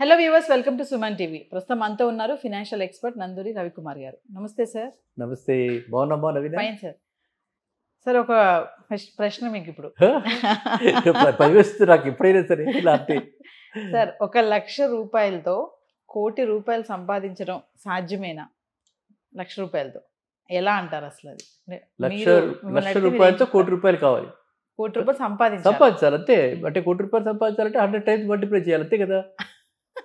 hello viewers welcome to Suman TV ప్రస్తుతం అంతా ఉన్నారు ఫినాన్షియల్ ఎక్స్పర్ట్ నందూరి రవికుమార్ గారు నమస్తే సార్ నమస్తే బాగున్నామా సార్ సార్ ఒక ప్రశ్న మీకు ఇప్పుడు నాకు ఎప్పుడైనా సరే సార్ ఒక లక్ష రూపాయలతో కోటి రూపాయలు సంపాదించడం సాధ్యమేనా లక్ష రూపాయలతో ఎలా అంటారు అసలు అది లక్ష రూపాయలతో కోటి రూపాయలు కావాలి కోటి రూపాయలు సంపాదించాలి సంపాదించాలి అంతే అంటే కోటి రూపాయలు సంపాదించాలంటే హండ్రెడ్ టైమ్స్ మల్టిప్లై చేయాలి అంతే కదా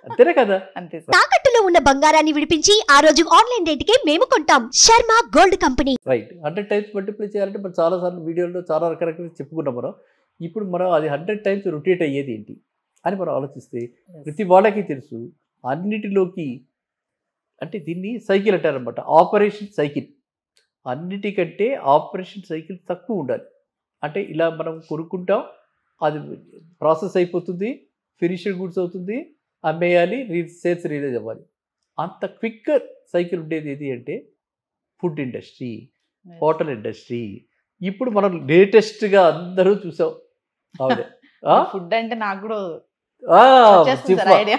అంతేనే కదా అంతే తాకట్టులో ఉన్న బంగారాన్ని విడిపించి ఆ రోజు ఆన్లైన్ రేటుకే మేము కొంటాం Sharma gold company right hundred times multiply చేయాలంటే మనం చాలా సార్లు వీడియోలో చాలా రకరకాల చెప్పుకున్నాం మనం ఇప్పుడు మనం అది హండ్రెడ్ టైమ్స్ రొటేట్ అయ్యేది ఏంటి అని మనం ఆలోచిస్తే ప్రతి వాళ్ళకి తెలుసు అన్నిటిలోకి అంటే దీన్ని సైకిల్ అంటారనమాట ఆపరేషన్ సైకిల్ అన్నిటికంటే ఆపరేషన్ సైకిల్ తక్కువ ఉండాలి అంటే ఇలా మనం కొనుక్కుంటాం అది ప్రాసెస్ అయిపోతుంది ఫినిషింగ్ గుడ్స్ అవుతుంది అమ్మేయాలి రీ సేల్స్ రిలీజ్ అవ్వాలి అంత క్విక్ సైకిల్ ఉండేది ఏది అంటే ఫుడ్ ఇండస్ట్రీ హోటల్ ఇండస్ట్రీ ఇప్పుడు మనం లేటెస్ట్గా అందరూ చూసాం అవునే ఫుడ్ అంటే నాకు కూడా అలాగే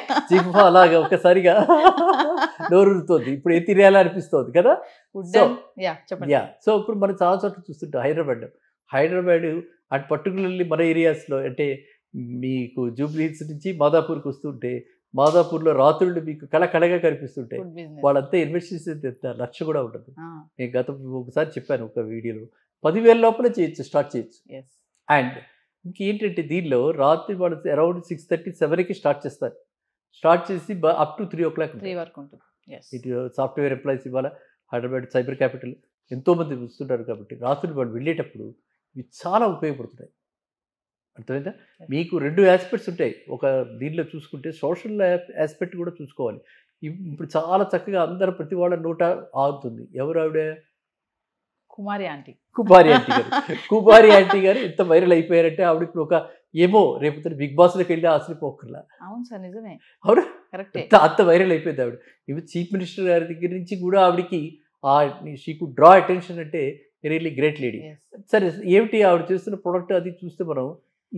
అలాగా ఒకసారిగా నోరుతుంది ఇప్పుడు ఏ తిరగాలి అనిపిస్తుంది కదా యా సో ఇప్పుడు మనం చాలా చోట్ల చూస్తుంటాం హైదరాబాద్ హైదరాబాద్ అండ్ పర్టికులర్లీ మన ఏరియాస్లో అంటే మీకు జూబ్లీహిల్స్ నుంచి మాదాపూర్కి వస్తుంటే మాదాపూర్లో రాత్రుళ్ళు మీకు కళకళగా కనిపిస్తుంటాయి వాళ్ళంతా ఇన్వెస్ట్ చేసేది లక్ష కూడా ఉంటుంది నేను గత ఒకసారి చెప్పాను ఒక వీడియోలో పదివేల లోపల చేయొచ్చు స్టార్ట్ చేయొచ్చు అండ్ ఇంకేంటంటే దీనిలో రాత్రి వాళ్ళు అరౌండ్ సిక్స్ థర్టీ సెవెన్కి స్టార్ట్ చేస్తారు స్టార్ట్ చేసి up to three o'clock three వరకు ఉంటుంది ఇటు సాఫ్ట్వేర్ ఎంప్లాయీస్ ఇవాళ హైదరాబాద్ సైబర్ క్యాపిటల్ ఎంతోమంది వస్తుంటారు కాబట్టి రాత్రులు వాళ్ళు వెళ్ళేటప్పుడు ఇవి చాలా ఉపయోగపడుతున్నాయి అర్థమైందా మీకు రెండు ఆస్పెక్ట్స్ ఉంటాయి ఒక దీనిలో చూసుకుంటే సోషల్ ఆస్పెక్ట్ కూడా చూసుకోవాలి ఇప్పుడు చాలా చక్కగా అందరు ప్రతి వాళ్ళ నోట ఆగుతుంది ఎవరు ఆవిడ కుమారి ఆంటీ కుమారి ఆంటీ గారు కుమారి ఆంటీ గారు ఇంత వైరల్ అయిపోయారంటే ఆవిడ ఇప్పుడు ఒక ఏమో రేపు బిగ్ బాస్లోకి వెళ్ళి ఆశ్రయిపోకర్లా అవును సార్ నిజమే అవును కరెక్ట్ అంత వైరల్ అయిపోయింది ఆవిడ ఇవి చీఫ్ మినిస్టర్ గారి దగ్గర నుంచి కూడా ఆవిడకి ఆ షీకు డ్రా అటెన్షన్ అంటే రియల్లీ గ్రేట్ లేడీ సరే ఏమిటి ఆవిడ చేస్తున్న ప్రోడక్ట్ అది చూస్తే మనం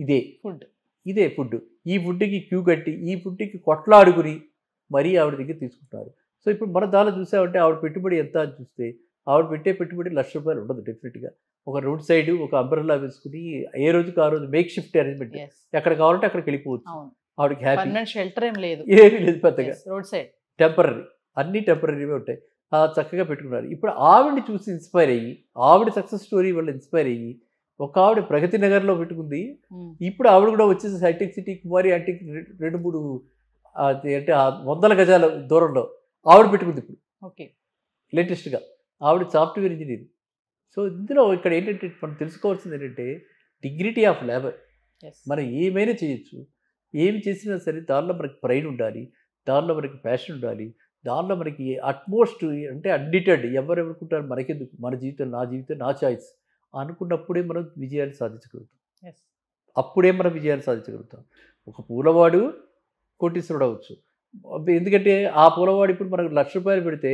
ఇదే ఫుడ్ ఇదే ఫుడ్ ఈ ఫుడ్కి క్యూ కట్టి ఈ ఫుడ్కి కొట్లాడుకుని మరీ ఆవిడ దగ్గర తీసుకుంటారు సో ఇప్పుడు మన దానిలో చూసామంటే ఆవిడ పెట్టుబడి ఎంత అని చూస్తే ఆవిడ పెట్టే పెట్టుబడి లక్ష రూపాయలు ఉండదు డెఫినెట్గా ఒక రోడ్ సైడ్ ఒక అంబ్రెల్లా వేసుకుని ఏ రోజుకి ఆ రోజు మేక్ షిఫ్ట్ అరేంజ్మెంట్ ఎక్కడ కావాలంటే అక్కడికి వెళ్ళిపోవచ్చు ఆవిడకి హ్యాపీ షెల్టర్ ఏం లేదు ఏమీ లేదు పెద్దగా రోడ్ సైడ్ టెంపరీ అన్ని టెంపరీవే ఉంటాయి చక్కగా పెట్టుకున్నారు ఇప్పుడు ఆవిడని చూసి ఇన్స్పైర్ అయ్యి ఆవిడ సక్సెస్ స్టోరీ వల్ల ఇన్స్పైర్ అయ్యి ఒక ఆవిడ ప్రగతి నగర్లో పెట్టుకుంది ఇప్పుడు ఆవిడ కూడా వచ్చేసి హైటెక్ సిటీ కుమారి అంటే రెండు మూడు అంటే వందల గజాల దూరంలో ఆవిడ పెట్టుకుంది ఇప్పుడు ఓకే లేటెస్ట్గా ఆవిడ సాఫ్ట్వేర్ ఇంజనీర్ సో ఇందులో ఇక్కడ ఏంటంటే మనం తెలుసుకోవాల్సింది ఏంటంటే డిగ్నిటీ ఆఫ్ లేబర్ మనం ఏమైనా చేయొచ్చు ఏం చేసినా సరే దానిలో మనకి ప్రైడ్ ఉండాలి దానిలో మనకి ప్యాషన్ ఉండాలి దానిలో మనకి అట్మోస్ట్ అంటే అడ్డిటెడ్ ఎవరు ఎవరుకుంటారు మనకెందుకు మన జీవితం నా జీవితం నా చాయిస్ అనుకున్నప్పుడే మనం విజయాలు సాధించగలుగుతాం అప్పుడే మనం విజయాలు సాధించగలుగుతాం ఒక పూలవాడు కోటీశ్వరుడు అవచ్చు ఎందుకంటే ఆ పూలవాడు ఇప్పుడు మనకు లక్ష రూపాయలు పెడితే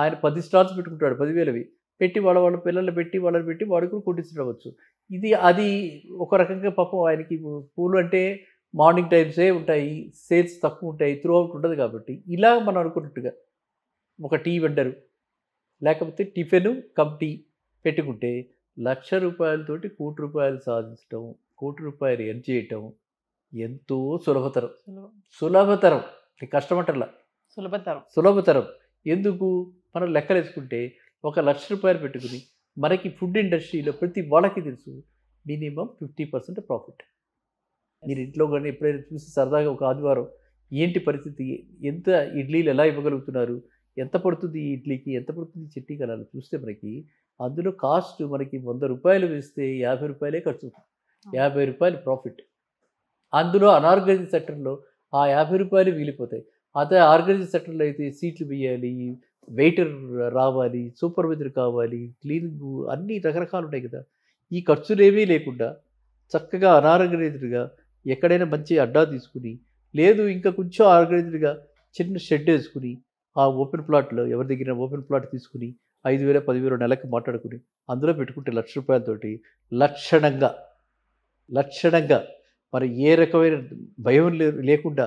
ఆయన పది స్టార్స్ పెట్టుకుంటాడు పదివేలవి పెట్టి వాళ్ళ వాళ్ళ పిల్లలు పెట్టి వాళ్ళని పెట్టి వాడు కూడా కోటీశ్వరుడు అవ్వచ్చు ఇది అది ఒక రకంగా పాపం ఆయనకి పూలు అంటే మార్నింగ్ టైమ్సే ఉంటాయి సేల్స్ తక్కువ ఉంటాయి త్రూ అవుట్ ఉండదు కాబట్టి ఇలా మనం అనుకున్నట్టుగా ఒక టీ వెండరు లేకపోతే టిఫిన్ కమ్ టీ పెట్టుకుంటే లక్ష రూపాయలతోటి కోటి రూపాయలు సాధించటం కోటి రూపాయలు ఎర్న్ చేయటం ఎంతో సులభతరం సులభతరం కష్టమంటలా సులభతరం సులభతరం ఎందుకు మనం లెక్కలేసుకుంటే ఒక లక్ష రూపాయలు పెట్టుకుని మనకి ఫుడ్ ఇండస్ట్రీలో ప్రతి వాళ్ళకి తెలుసు మినిమం ఫిఫ్టీ పర్సెంట్ ప్రాఫిట్ మీరు ఇంట్లో కానీ ఎప్పుడైనా చూసి సరదాగా ఒక ఆదివారం ఏంటి పరిస్థితి ఎంత ఇడ్లీలు ఎలా ఇవ్వగలుగుతున్నారు ఎంత పడుతుంది ఈ ఇడ్లీకి ఎంత పడుతుంది చట్నీకి అలా చూస్తే మనకి అందులో కాస్ట్ మనకి వంద రూపాయలు వేస్తే యాభై రూపాయలే ఖర్చు యాభై రూపాయలు ప్రాఫిట్ అందులో అనార్గనైజ్ సెక్టర్లో ఆ యాభై రూపాయలు వీలిపోతాయి అదే ఆర్గనైజ్ సెక్టర్లో అయితే సీట్లు వేయాలి వెయిటర్ రావాలి సూపర్వైజర్ కావాలి క్లీనింగ్ అన్ని రకరకాలు ఉంటాయి కదా ఈ ఖర్చులు ఏమీ లేకుండా చక్కగా అనార్గనైజ్డ్గా ఎక్కడైనా మంచి అడ్డా తీసుకుని లేదు ఇంకా కొంచెం ఆర్గనైజ్డ్గా చిన్న షెడ్ వేసుకుని ఆ ఓపెన్ ప్లాట్లో ఎవరి దగ్గర ఓపెన్ ప్లాట్ తీసుకుని ఐదు వేల పదివేల నెలకు మాట్లాడుకుని అందులో పెట్టుకుంటే లక్ష రూపాయలతోటి లక్షణంగా లక్షణంగా మరి ఏ రకమైన భయం లేకుండా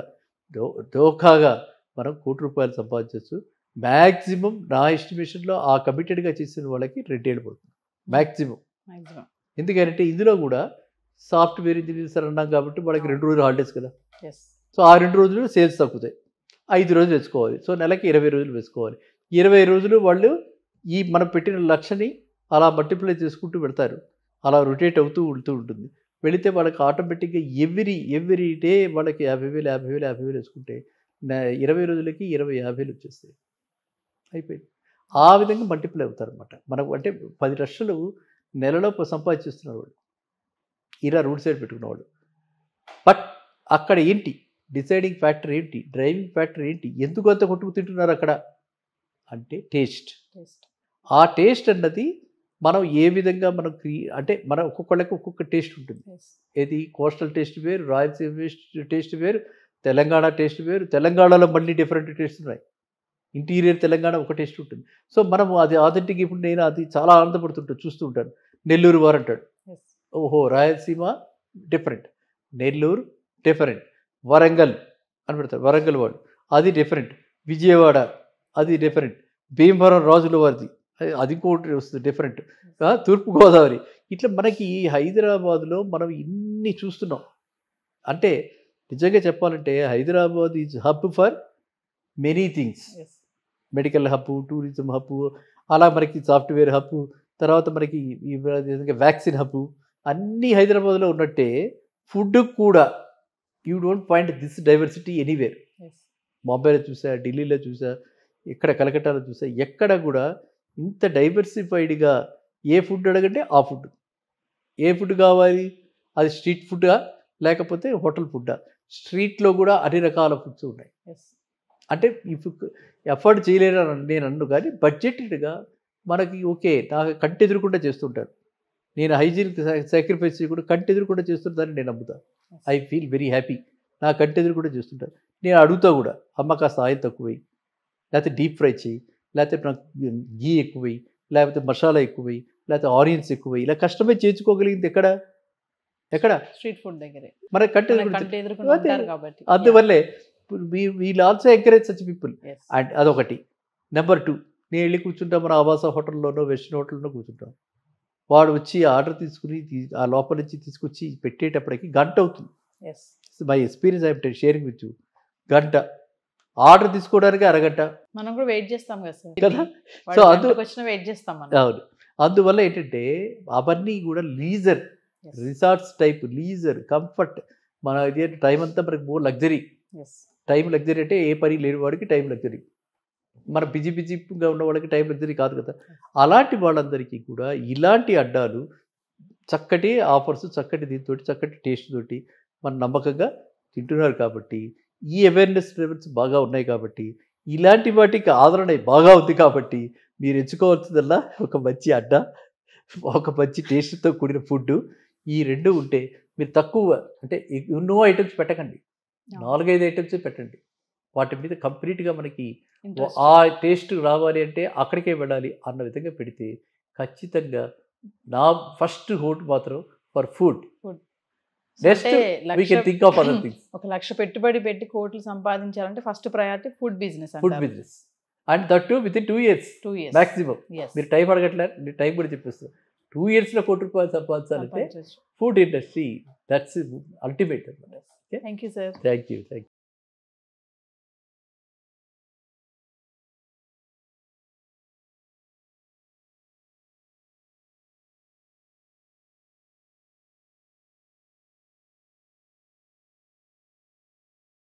దోఖాగా మనం కోటి రూపాయలు సంపాదించవచ్చు మ్యాక్సిమం నా ఎస్టిమేషన్లో ఆ కమిటెడ్గా చేసిన వాళ్ళకి రెండేళ్ళు పడుతుంది మ్యాక్సిమం ఎందుకంటే ఇందులో కూడా సాఫ్ట్వేర్ ఇంజనీర్స్ అన్నాం కాబట్టి వాళ్ళకి రెండు రోజులు హాలిడేస్ కదా సో ఆ రెండు రోజులు సేల్స్ తగ్గుతాయి ఐదు రోజులు వేసుకోవాలి సో నెలకి ఇరవై రోజులు వేసుకోవాలి ఇరవై రోజులు వాళ్ళు ఈ మనం పెట్టిన లక్ష్యని అలా మల్టిప్లై చేసుకుంటూ వెళ్తారు అలా రొటేట్ అవుతూ ఉంటూ ఉంటుంది వెళితే వాళ్ళకి ఆటోమేటిక్గా ఎవ్రీ ఎవ్రీ డే వాళ్ళకి యాభై వేలు యాభై వేలు యాభై వేలు వేసుకుంటే ఇరవై రోజులకి ఇరవై యాభై వేలు వచ్చేస్తాయి అయిపోయింది ఆ విధంగా మల్టిప్లై అవుతారు అనమాట మనకు అంటే పది లక్షలు నెలలో సంపాదించేస్తున్న వాళ్ళు ఇలా రోడ్ సైడ్ పెట్టుకున్నవాళ్ళు బట్ అక్కడ ఏంటి డిసైడింగ్ ఫ్యాక్టర్ ఏంటి డ్రైవింగ్ ఫ్యాక్టర్ ఏంటి ఎందుకు అంత కొట్టుకు తింటున్నారు అక్కడ అంటే టేస్ట్ టేస్ట్ ఆ టేస్ట్ అన్నది మనం ఏ విధంగా మనం క్రియ అంటే మన ఒక్కొక్కళ్ళకి ఒక్కొక్క టేస్ట్ ఉంటుంది ఏది కోస్టల్ టేస్ట్ వేరు రాయలసీమ టేస్ట్ వేరు తెలంగాణ టేస్ట్ వేరు తెలంగాణలో మళ్ళీ డిఫరెంట్ టేస్ట్ ఉన్నాయి ఇంటీరియర్ తెలంగాణ ఒక టేస్ట్ ఉంటుంది సో మనం అది ఆథెంటిక్ ఇప్పుడు నేను అది చాలా ఆనందపడుతుంటాను చూస్తూ ఉంటాను నెల్లూరు వారు అంటాడు ఓహో రాయలసీమ డిఫరెంట్ నెల్లూరు డిఫరెంట్ వరంగల్ అని పెడతారు వరంగల్ వాళ్ళు అది డిఫరెంట్ విజయవాడ అది డిఫరెంట్ భీమవరం రాజుల వారిది అది ఇంకోటి వస్తుంది డిఫరెంట్ తూర్పుగోదావరి ఇట్లా మనకి హైదరాబాద్లో మనం ఇన్ని చూస్తున్నాం అంటే నిజంగా చెప్పాలంటే Hyderabad is hub for many things medical hub tourism hub అలా మనకి సాఫ్ట్వేర్ హబ్ తర్వాత మనకి వ్యాక్సిన్ హబ్ అన్నీ హైదరాబాద్లో ఉన్నట్టే ఫుడ్ కూడా you don't find this diversity anywhere ముంబైలో చూసా ఢిల్లీలో చూసా ఇక్కడ కలకట్టాలో చూసా ఎక్కడ కూడా ఇంత డైవర్సిఫైడ్గా ఏ ఫుడ్ అడగంటే ఆ ఫుడ్ ఏ ఫుడ్ కావాలి అది స్ట్రీట్ ఫుడ్డా లేకపోతే హోటల్ ఫుడ్డా స్ట్రీట్లో కూడా అన్ని రకాల ఫుడ్స్ ఉన్నాయి అంటే ఇప్పుడు ఎఫర్ట్ చేయలేరని నేను అన్ను కానీ బడ్జెటెడ్గా మనకి ఓకే నాకు కంటి ఎదురుకుండా చేస్తుంటారు నేను హైజీన్ సాక్రిఫైస్ కూడా కంటి ఎదురుకుండా చేస్తుంటారని నేను నమ్ముతాను ఐ ఫీల్ వెరీ హ్యాపీ నా కంటి ఎదురుకుండా చేస్తుంటాను నేను అడుగుతా కూడా అమ్మ కాస్త ఆయిల్ తక్కువ లేకపోతే డీప్ ఫ్రై చేయి లేకపోతే నాకు గీ ఎక్కువై లేకపోతే మసాలా ఎక్కువై లేకపోతే ఆనియన్స్ ఎక్కువై ఇలా కష్టమే చేర్చుకోగలిగింది ఎక్కడ ఎక్కడ స్ట్రీట్ ఫుడ్ దగ్గరే మరి కంటే అందువల్లే we'll also encourage such people and అదొకటి నెంబర్ టూ నేను వెళ్ళి కూర్చుంటాం మన ఆవాస హోటల్లోనో వెస్ట్రన్ హోటల్లోనో కూర్చుంటాం వాడు వచ్చి ఆర్డర్ తీసుకుని ఆ లోపల నుంచి తీసుకొచ్చి పెట్టేటప్పటికి గంట అవుతుంది my experience I sharing with you గంట ఆర్డర్ తీసుకోవడానికి అరగంట మనం కూడా వెయిట్ చేస్తాం కదా సార్ కదా సో అందు వచ్చిన వెయిట్ చేస్తాం అవును అందువల్ల ఏంటంటే అవన్నీ కూడా leisure resorts type leisure comfort మన ఇది టైం అంతా మనకి మోర్ లగ్జరీ టైం లగ్జరీ అంటే ఏ పని లేని వాడికి టైం లగ్జరీ మన బిజీ బిజీగా ఉన్న వాళ్ళకి టైం లగ్జరీ కాదు కదా అలాంటి వాళ్ళందరికీ కూడా ఇలాంటి అడ్డాలు చక్కటి ఆఫర్స్ చక్కటి దీంతో చక్కటి టేస్ట్ తోటి మన నమ్మకంగా తింటున్నారు కాబట్టి ఈ అవేర్నెస్ లెవెల్స్ బాగా ఉన్నాయి కాబట్టి ఇలాంటి వాటికి ఆదరణ బాగా ఉంది కాబట్టి మీరు ఎంచుకోవాల్సిందల్లా ఒక మంచి అడ్డ ఒక మంచి టేస్ట్తో కూడిన ఫుడ్ ఈ రెండు ఉంటే మీరు తక్కువ అంటే ఎన్నో ఐటమ్స్ పెట్టకండి నాలుగైదు ఐటమ్స్ పెట్టండి వాటి మీద కంప్లీట్గా మనకి ఆ టేస్ట్ రావాలి అంటే అక్కడికే వెళ్ళాలి అన్న విధంగా పెడితే ఖచ్చితంగా నా ఫస్ట్ హోట్ మాత్రం ఫర్ ఫుడ్ థింక్ ఒక లక్ష పెట్టుబడి పెట్టి కోట్లు సంపాదించాలంటే first priority food business food business and that too within two years two years maximum మీరు టైం అడగట్లేదు టైం కూడా చెప్పేస్తారు టూ ఇయర్స్లో కోటి రూపాయలు సంపాదించాలంటే food industry that's ultimate thank you sir thank you thank you